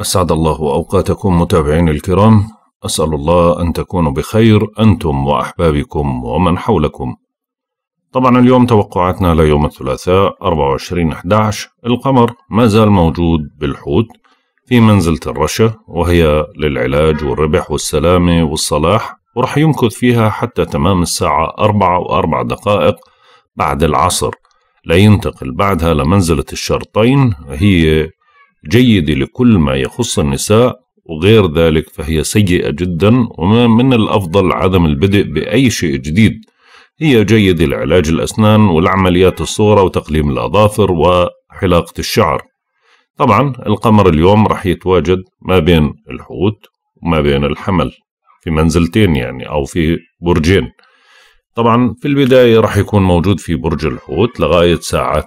أسعد الله أوقاتكم متابعين الكرام أسأل الله أن تكونوا بخير أنتم وأحبابكم ومن حولكم طبعا اليوم توقعاتنا ليوم الثلاثاء 24/11 القمر ما زال موجود بالحوت في منزلة الرشا وهي للعلاج والربح والسلامة والصلاح ورح يمكث فيها حتى تمام الساعة 4 وأربع دقائق بعد العصر لا ينتقل بعدها لمنزلة الشرطين هي جيدة لكل ما يخص النساء وغير ذلك فهي سيئة جدا وما من الأفضل عدم البدء بأي شيء جديد هي جيدة لعلاج الأسنان والعمليات الصغرى وتقليم الأظافر وحلاقة الشعر طبعا القمر اليوم رح يتواجد ما بين الحوت وما بين الحمل في منزلتين يعني أو في برجين طبعا في البداية رح يكون موجود في برج الحوت لغاية ساعة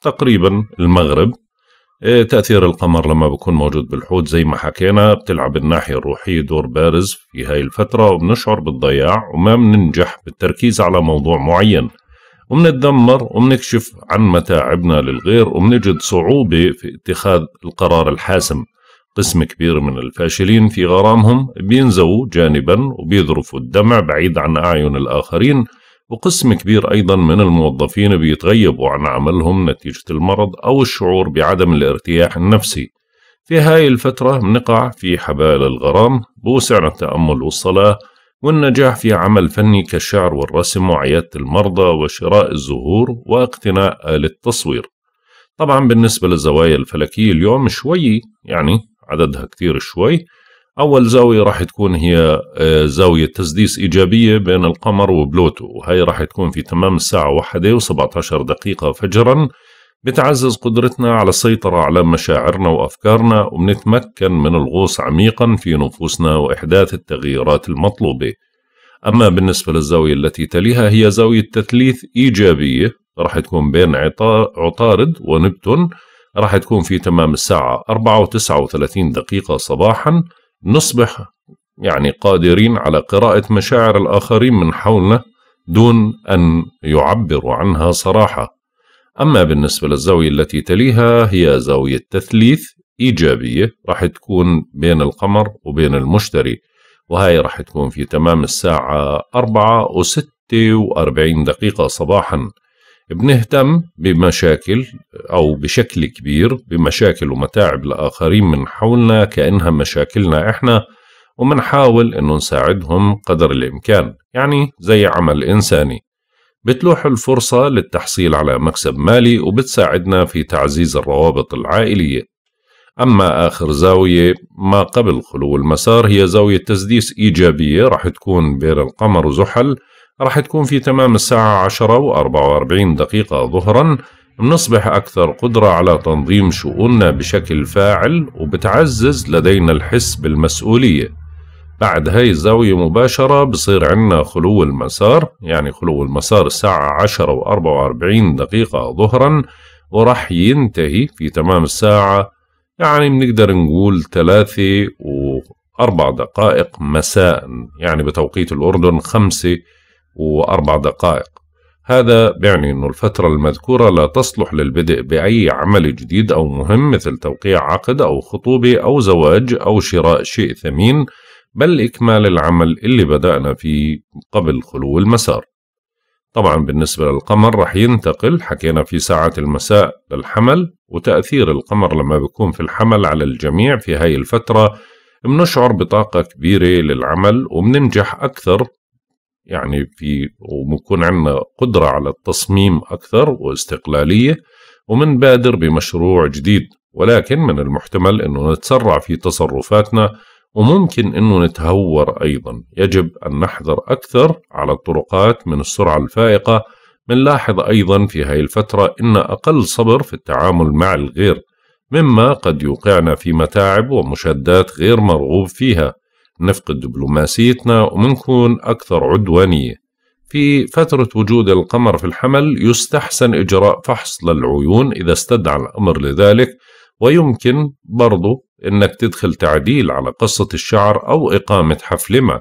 تقريبا المغرب إيه، تأثير القمر لما بكون موجود بالحوت زي ما حكينا بتلعب الناحية الروحية دور بارز في هاي الفترة وبنشعر بالضياع وما بننجح بالتركيز على موضوع معين ومنتدمر وبنكشف عن متاعبنا للغير وبنجد صعوبة في اتخاذ القرار الحاسم قسم كبير من الفاشلين في غرامهم بينزووا جانبا وبيذرفوا الدمع بعيد عن أعين الآخرين وقسم كبير أيضا من الموظفين بيتغيبوا عن عملهم نتيجة المرض أو الشعور بعدم الارتياح النفسي في هاي الفترة بنقع في حبال الغرام بوسعنا التأمل والصلاة والنجاح في عمل فني كالشعر والرسم وعيادة المرضى وشراء الزهور واقتناء آلة التصوير طبعا بالنسبة للزوايا الفلكية اليوم شوي يعني عددها كتير شوي أول زاوية راح تكون هي آه، زاوية تسديس إيجابية بين القمر وبلوتو وهي راح تكون في تمام الساعة واحدة و17 دقيقة فجرا بتعزز قدرتنا على السيطرة على مشاعرنا وأفكارنا وبنتمكن من الغوص عميقا في نفوسنا وإحداث التغييرات المطلوبة أما بالنسبة للزاوية التي تليها هي زاوية تثليث إيجابية راح تكون بين عطارد ونبتون راح تكون في تمام الساعة 4 و39 دقيقة صباحاً نصبح يعني قادرين على قراءة مشاعر الآخرين من حولنا دون أن يعبروا عنها صراحة. أما بالنسبة للزاوية التي تليها هي زاوية تثليث إيجابية راح تكون بين القمر وبين المشتري وهي راح تكون في تمام الساعة 4 و 46 دقيقة صباحا بنهتم بمشاكل أو بشكل كبير بمشاكل ومتاعب الآخرين من حولنا كأنها مشاكلنا إحنا ومنحاول إنه نساعدهم قدر الإمكان يعني زي عمل إنساني بتلوح الفرصة للتحصيل على مكسب مالي وبتساعدنا في تعزيز الروابط العائلية أما آخر زاوية ما قبل خلو المسار هي زاوية تسديس إيجابية راح تكون بين القمر وزحل راح تكون في تمام الساعة عشرة وأربعة وأربعين دقيقة ظهرا بنصبح أكثر قدرة على تنظيم شؤوننا بشكل فاعل وبتعزز لدينا الحس بالمسؤولية بعد هاي الزاوية مباشرة بصير عنا خلو المسار يعني خلو المسار الساعة عشرة وأربعة وأربعين دقيقة ظهرا ورح ينتهي في تمام الساعة يعني بنقدر نقول ثلاثة وأربع دقائق مساء يعني بتوقيت الأردن خمسة وأربع دقائق هذا بيعني أن الفترة المذكورة لا تصلح للبدء بأي عمل جديد أو مهم مثل توقيع عقد أو خطوبة أو زواج أو شراء شيء ثمين بل إكمال العمل اللي بدأنا فيه قبل خلو المسار طبعا بالنسبة للقمر رح ينتقل حكينا في ساعة المساء للحمل وتأثير القمر لما بيكون في الحمل على الجميع في هاي الفترة بنشعر بطاقة كبيرة للعمل وبننجح أكثر يعني في وبكون عندنا قدرة على التصميم أكثر واستقلالية ومنبادر بمشروع جديد ولكن من المحتمل أنه نتسرع في تصرفاتنا وممكن أنه نتهور أيضا يجب أن نحذر أكثر على الطرقات من السرعة الفائقة منلاحظ أيضا في هاي الفترة إن أقل صبر في التعامل مع الغير مما قد يوقعنا في متاعب ومشادات غير مرغوب فيها نفقد دبلوماسيتنا ومنكون أكثر عدوانية في فترة وجود القمر في الحمل يستحسن إجراء فحص للعيون إذا استدعى الأمر لذلك ويمكن برضو إنك تدخل تعديل على قصة الشعر أو إقامة حفل ما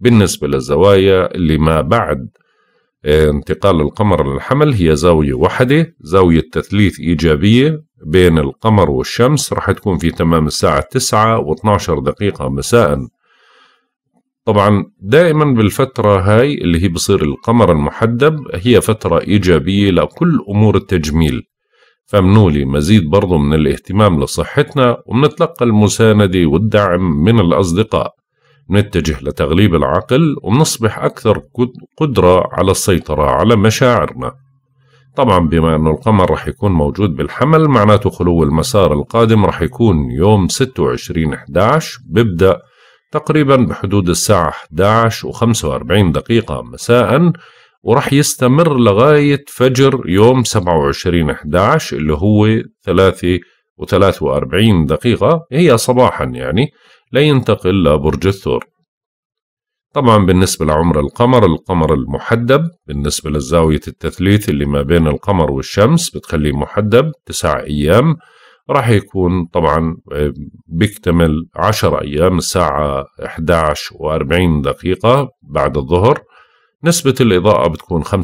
بالنسبة للزوايا اللي ما بعد آه، انتقال القمر للحمل هي زاوية واحدة زاوية تثليث إيجابية بين القمر والشمس راح تكون في تمام الساعة 9 و12 دقيقة مساء طبعا دائما بالفترة هاي اللي هي بصير القمر المحدب هي فترة إيجابية لكل أمور التجميل فمنولي مزيد برضو من الاهتمام لصحتنا وبنتلقى المساندة والدعم من الأصدقاء نتجه لتغليب العقل ونصبح أكثر قدرة على السيطرة على مشاعرنا طبعا بما أنه القمر رح يكون موجود بالحمل معناته خلو المسار القادم رح يكون يوم 26-11 ببدأ تقريبا بحدود الساعة 11 و45 دقيقة مساء ورح يستمر لغاية فجر يوم 27-11 اللي هو 3 و43 دقيقة هي صباحا يعني لا ينتقل لبرج الثور طبعا بالنسبة لعمر القمر القمر المحدب بالنسبة لزاوية التثليث اللي ما بين القمر والشمس بتخليه محدب تسع أيام راح يكون طبعا آه، بيكتمل عشر أيام الساعة 11 و40 دقيقة بعد الظهر نسبة الإضاءة بتكون 75%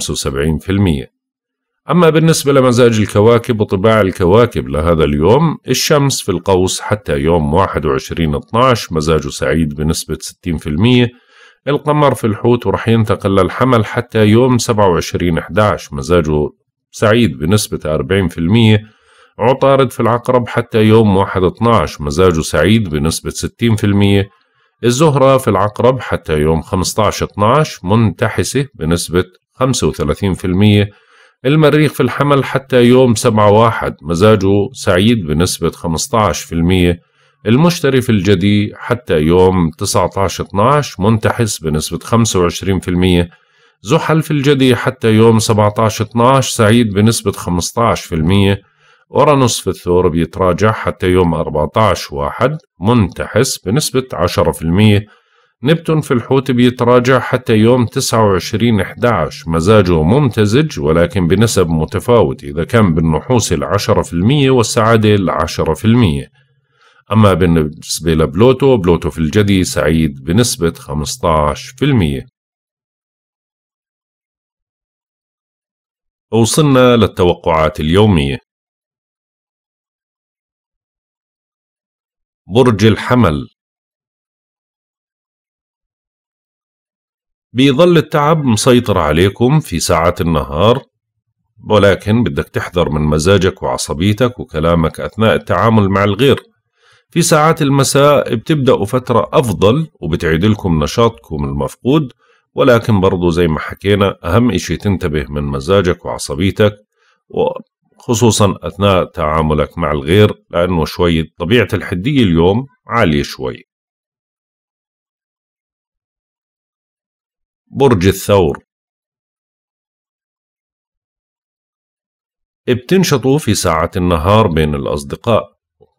أما بالنسبة لمزاج الكواكب وطباع الكواكب لهذا اليوم الشمس في القوس حتى يوم 21/12 مزاجه سعيد بنسبة 60% القمر في الحوت ورح ينتقل للحمل حتى يوم 27/11 مزاجه سعيد بنسبة 40% عطارد في العقرب حتى يوم 1 12 مزاجه سعيد بنسبة 60% الزهرة في العقرب حتى يوم 15 12 منتحسة بنسبة 35% المريخ في الحمل حتى يوم سبعة واحد مزاجه سعيد بنسبة 15% المشتري في الجدي حتى يوم 19-12 منتحس بنسبة 25% زحل في الجدي حتى يوم 17-12 سعيد بنسبة 15% أورانوس في الثور بيتراجع حتى يوم 14-1 منتحس بنسبة 10% نبتون في الحوت بيتراجع حتى يوم 29/11 مزاجه ممتزج ولكن بنسب متفاوت إذا كان بالنحوس العشرة في المية والسعادة العشرة في المية أما بالنسبة لبلوتو بلوتو في الجدي سعيد بنسبة 15 في المية وصلنا للتوقعات اليومية برج الحمل بيظل التعب مسيطر عليكم في ساعات النهار ولكن بدك تحذر من مزاجك وعصبيتك وكلامك أثناء التعامل مع الغير في ساعات المساء بتبدأوا فترة أفضل وبتعيد لكم نشاطكم المفقود ولكن برضو زي ما حكينا أهم إشي تنتبه من مزاجك وعصبيتك وخصوصا أثناء تعاملك مع الغير لأنه شوية طبيعة الحدية اليوم عالية شوي برج الثور بتنشطوا في ساعة النهار بين الأصدقاء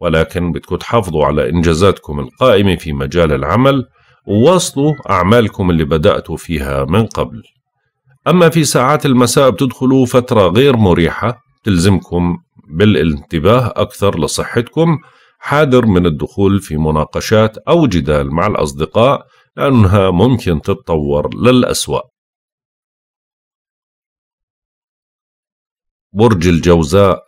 ولكن بدكم تحافظوا على إنجازاتكم القائمة في مجال العمل وواصلوا أعمالكم اللي بدأتوا فيها من قبل أما في ساعات المساء بتدخلوا فترة غير مريحة تلزمكم بالانتباه أكثر لصحتكم حاذر من الدخول في مناقشات أو جدال مع الأصدقاء لأنها ممكن تتطور للأسوأ برج الجوزاء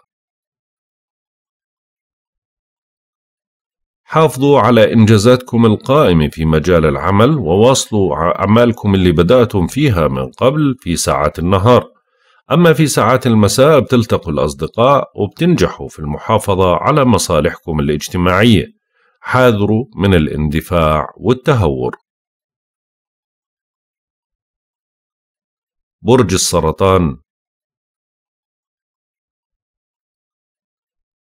حافظوا على إنجازاتكم القائمة في مجال العمل وواصلوا أعمالكم اللي بدأتم فيها من قبل في ساعات النهار أما في ساعات المساء بتلتقوا الأصدقاء وبتنجحوا في المحافظة على مصالحكم الاجتماعية حاذروا من الاندفاع والتهور برج السرطان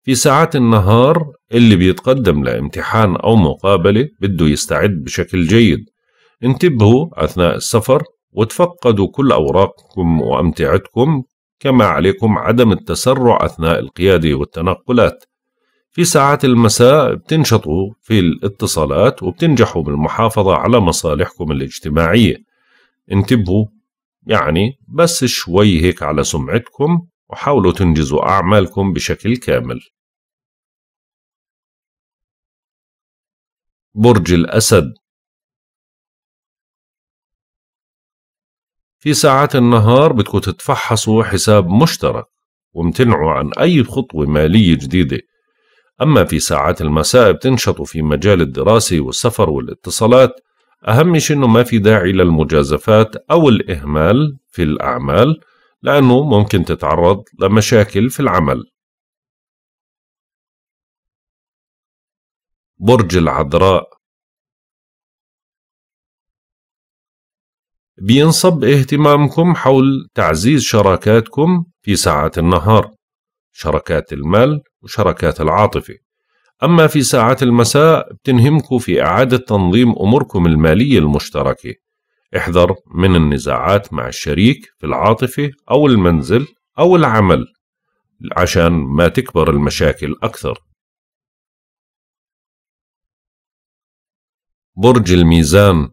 في ساعات النهار اللي بيتقدم لامتحان أو مقابلة بده يستعد بشكل جيد انتبهوا أثناء السفر وتفقدوا كل أوراقكم وأمتعتكم كما عليكم عدم التسرع أثناء القيادة والتنقلات في ساعات المساء بتنشطوا في الاتصالات وبتنجحوا بالمحافظة على مصالحكم الاجتماعية انتبهوا يعني بس شوي هيك على سمعتكم وحاولوا تنجزوا أعمالكم بشكل كامل برج الأسد في ساعات النهار بدكم تتفحصوا حساب مشترك وامتنعوا عن أي خطوة مالية جديدة أما في ساعات المساء بتنشطوا في مجال الدراسة والسفر والاتصالات أهم شيء أنه ما في داعي للمجازفات أو الإهمال في الأعمال لأنه ممكن تتعرض لمشاكل في العمل برج العذراء بينصب اهتمامكم حول تعزيز شراكاتكم في ساعات النهار شراكات المال وشراكات العاطفة أما في ساعات المساء بتنهمكوا في إعادة تنظيم أموركم المالية المشتركة احذر من النزاعات مع الشريك في العاطفة أو المنزل أو العمل عشان ما تكبر المشاكل أكثر برج الميزان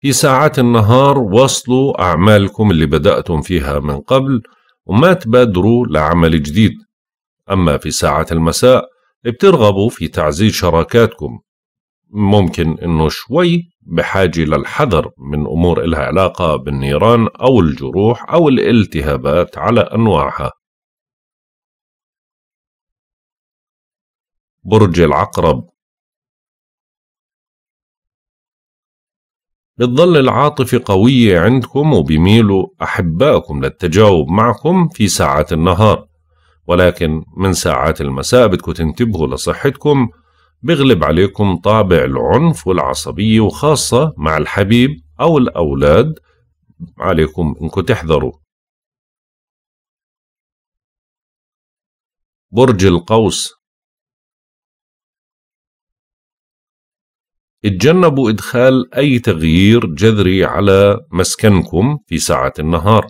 في ساعات النهار وصلوا أعمالكم اللي بدأتم فيها من قبل وما تبادروا لعمل جديد أما في ساعة المساء بترغبوا في تعزيز شراكاتكم ممكن أنه شوي بحاجة للحذر من أمور إلها علاقة بالنيران أو الجروح أو الالتهابات على أنواعها برج العقرب بتظل العاطفة قوية عندكم وبيميلوا أحبائكم للتجاوب معكم في ساعات النهار ولكن من ساعات المساء بدكم تنتبهوا لصحتكم بغلب عليكم طابع العنف والعصبية وخاصة مع الحبيب أو الأولاد عليكم إنكم تحذروا برج القوس اتجنبوا إدخال أي تغيير جذري على مسكنكم في ساعات النهار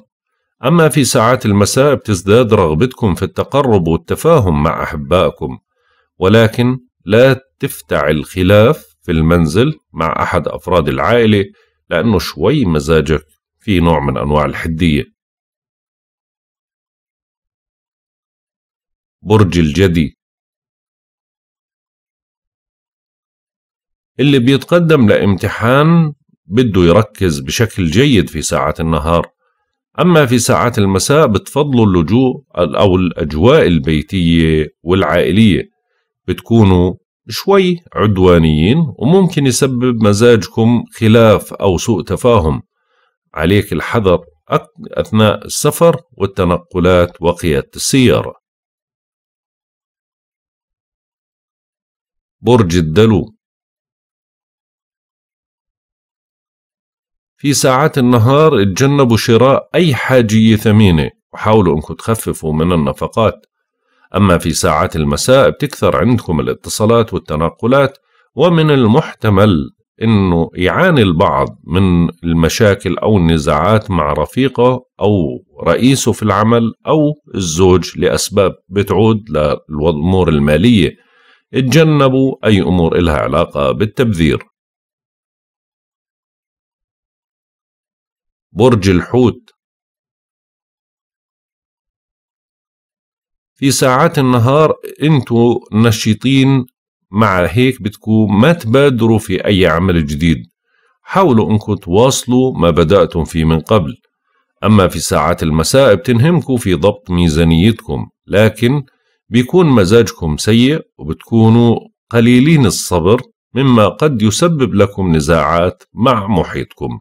أما في ساعات المساء بتزداد رغبتكم في التقرب والتفاهم مع أحبائكم ولكن لا تفتعل خلاف في المنزل مع أحد أفراد العائلة لأنه شوي مزاجك في نوع من أنواع الحدية برج الجدي اللي بيتقدم لامتحان بده يركز بشكل جيد في ساعات النهار أما في ساعات المساء بتفضلوا اللجوء أو الأجواء البيتية والعائلية بتكونوا شوي عدوانيين وممكن يسبب مزاجكم خلاف أو سوء تفاهم عليك الحذر أثناء السفر والتنقلات وقيادة السيارة برج الدلو في ساعات النهار اتجنبوا شراء أي حاجية ثمينة وحاولوا أنكم تخففوا من النفقات أما في ساعات المساء بتكثر عندكم الاتصالات والتنقلات ومن المحتمل أنه يعاني البعض من المشاكل أو النزاعات مع رفيقه أو رئيسه في العمل أو الزوج لأسباب بتعود للأمور المالية اتجنبوا أي أمور إلها علاقة بالتبذير برج الحوت في ساعات النهار انتو نشيطين مع هيك بتكون ما تبادروا في أي عمل جديد حاولوا انكم تواصلوا ما بدأتم فيه من قبل أما في ساعات المساء بتنهمكوا في ضبط ميزانيتكم لكن بيكون مزاجكم سيء وبتكونوا قليلين الصبر مما قد يسبب لكم نزاعات مع محيطكم